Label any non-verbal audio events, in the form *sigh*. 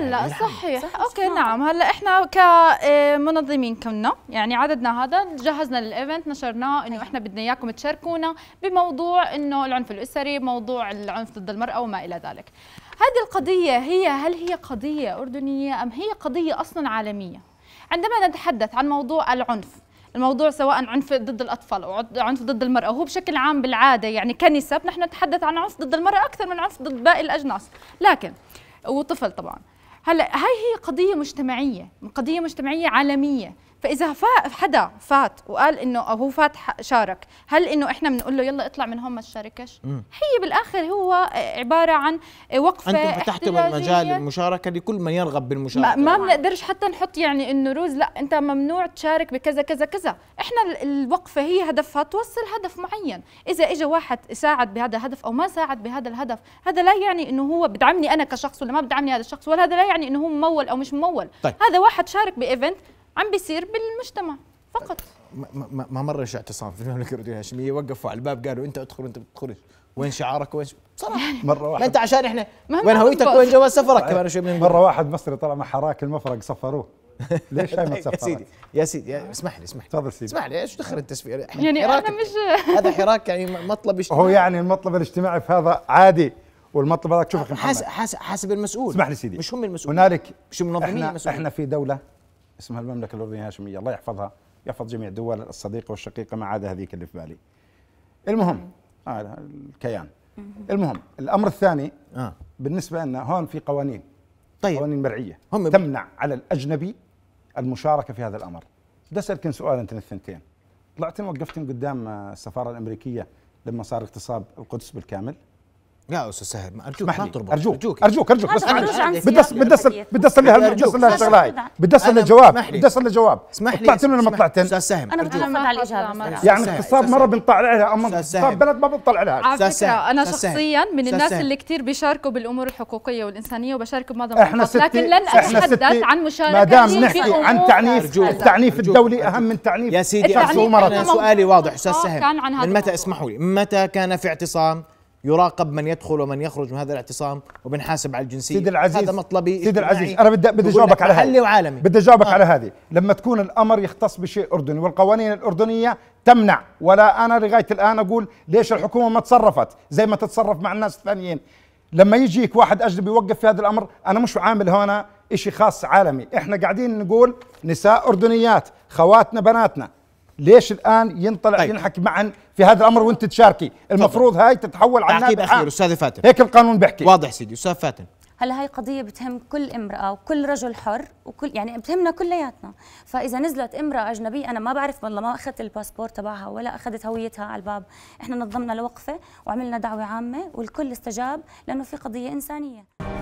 هلا نعم، صحيح. صحيح اوكي صح. نعم هلا احنا كمنظمين كنا يعني عددنا هذا جهزنا للايفنت نشرناه انه احنا بدنا اياكم تشاركونا بموضوع انه العنف الاسري موضوع العنف ضد المراه وما الى ذلك هذه القضيه هي هل هي قضيه اردنيه ام هي قضيه اصلا عالميه عندما نتحدث عن موضوع العنف الموضوع سواء عنف ضد الاطفال او عنف ضد المراه وهو بشكل عام بالعاده يعني كنسب نحن نتحدث عن عنف ضد المراه اكثر من عنف ضد باقي الاجناس لكن وطفل طبعا هلا هاي هي قضيه مجتمعيه قضيه مجتمعيه عالميه فاذا فا حدا فات وقال انه او هو فات شارك هل انه احنا بنقول له يلا اطلع من هون ما تشاركش هي بالاخر هو عباره عن وقفه انتم فتحت المجال المشاركه لكل من يرغب بالمشاركه ما بنقدرش حتى نحط يعني انه روز لا انت ممنوع تشارك بكذا كذا كذا احنا الوقفه هي هدفها توصل هدف معين اذا اجى واحد ساعد بهذا الهدف او ما ساعد بهذا الهدف هذا لا يعني انه هو بدعمني انا كشخص ولا ما بدعمني هذا الشخص ولا هذا لا يعني انه هو ممول او مش ممول طيب. هذا واحد شارك بايفنت عم بيصير بالمجتمع فقط ما مرش اعتصام في المملكه الاردنيه الهاشميه وقفوا على الباب قالوا انت ادخل وانت بتدخلش وين شعارك وين بصراحه يعني مره واحد انت عشان احنا وين هويتك وين جواز سفرك طيب. كمان شوي من مره واحد مصري طلع مع حراك المفرق سفروه *laughs* ليش هاي ما يا سيدي يا سيدي اسمح لي اسمح لي تفضل سيدي اسمح لي ايش دخل التسفير يعني انا مش هذا حراك يعني مطلب *laughs* اجتماعي هو يعني المطلب الاجتماعي في هذا عادي والمطلب هذاك شوف حاسب حسب حسب المسؤول اسمح لي سيدي مش هم المسؤول هنالك مش منظمين احنا, المسؤول. احنا في دوله اسمها المملكه الاردنيه الهاشميه الله يحفظها يحفظ جميع دول الصديقه والشقيقه ما عدا هذيك اللي في بالي المهم آه الكيان المهم الامر الثاني آه. بالنسبه لنا هون في قوانين طيب قوانين مرعيه هم تمنع على الاجنبي المشاركه في هذا الامر بدي اسالك سؤال انت الثنتين طلعتن وقفتن قدام آه، السفاره الامريكيه لما صار اغتصاب القدس بالكامل لا استاذ سهل ارجوك ما تربط ارجوك ارجوك ارجوك, أرجوك. بس بدي بدي بدي اصل بدي اصل الشغله هاي بدي اصل لها جواب بدي اصل لها جواب اسمح لي طلعت لنا ما طلعتن استاذ سهم انا بتعمد على الاجابه يعني اقتصاد مره بنطلع لها اما اقتصاد بلد ما بنطلع لها على فكره انا شخصيا من الناس اللي كثير بيشاركوا بالامور الحقوقيه والانسانيه وبشارك بمعظم النقاط لكن لن اتحدث عن مشاركتي ما دام نحكي عن تعنيف التعنيف الدولي اهم من تعنيف يا سيدي سؤالي واضح استاذ أه، سهم من متى اسمحوا لي متى كان في اعتصام يراقب من يدخل ومن يخرج من هذا الاعتصام وبنحاسب على الجنسيه سيدي العزيز هذا مطلبي سيدي العزيز انا بدي بدي اجاوبك على هذه وعالمي بدي اجاوبك آه. على هذه لما تكون الامر يختص بشيء اردني والقوانين الاردنيه تمنع ولا انا لغايه الان اقول ليش الحكومه ما تصرفت زي ما تتصرف مع الناس الثانيين لما يجيك واحد اجنبي يوقف في هذا الامر انا مش عامل هنا شيء خاص عالمي احنا قاعدين نقول نساء اردنيات خواتنا بناتنا ليش الان ينطلع طيب. ينحكي معا في هذا الامر وانت تشاركي المفروض طبعا. هاي تتحول على تعقيب اخير آه. استاذ فاتن هيك القانون بيحكي واضح سيدي استاذ فاتن هلا هاي قضية بتهم كل امرأة وكل رجل حر وكل يعني بتهمنا كلياتنا، فإذا نزلت امرأة أجنبية أنا ما بعرف والله ما أخذت الباسبور تبعها ولا أخذت هويتها على الباب، إحنا نظمنا لوقفة وعملنا دعوة عامة والكل استجاب لأنه في قضية إنسانية